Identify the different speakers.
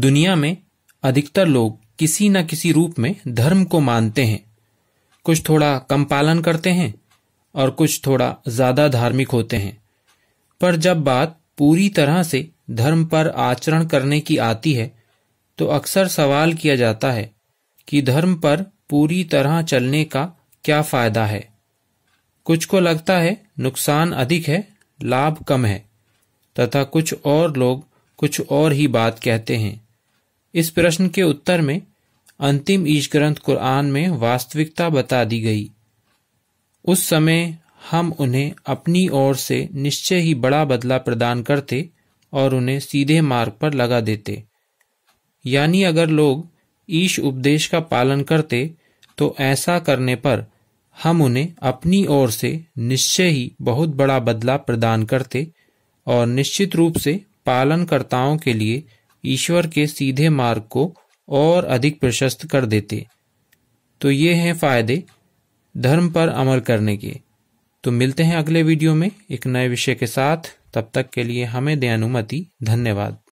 Speaker 1: दुनिया में अधिकतर लोग किसी न किसी रूप में धर्म को मानते हैं कुछ थोड़ा कम पालन करते हैं और कुछ थोड़ा ज्यादा धार्मिक होते हैं पर जब बात पूरी तरह से धर्म पर आचरण करने की आती है तो अक्सर सवाल किया जाता है कि धर्म पर पूरी तरह चलने का क्या फायदा है कुछ को लगता है नुकसान अधिक है लाभ कम है तथा कुछ और लोग कुछ और ही बात कहते हैं इस प्रश्न के उत्तर में अंतिम ईश ग्रंथ कुरान में वास्तविकता बता दी गई उस समय हम उन्हें अपनी ओर से निश्चय ही बड़ा बदला प्रदान करते और उन्हें सीधे मार्ग पर लगा देते यानी अगर लोग ईश उपदेश का पालन करते तो ऐसा करने पर हम उन्हें अपनी ओर से निश्चय ही बहुत बड़ा बदला प्रदान करते और निश्चित रूप से पालनकर्ताओं के लिए ईश्वर के सीधे मार्ग को और अधिक प्रशस्त कर देते तो ये हैं फायदे धर्म पर अमल करने के तो मिलते हैं अगले वीडियो में एक नए विषय के साथ तब तक के लिए हमें दे अनुमति धन्यवाद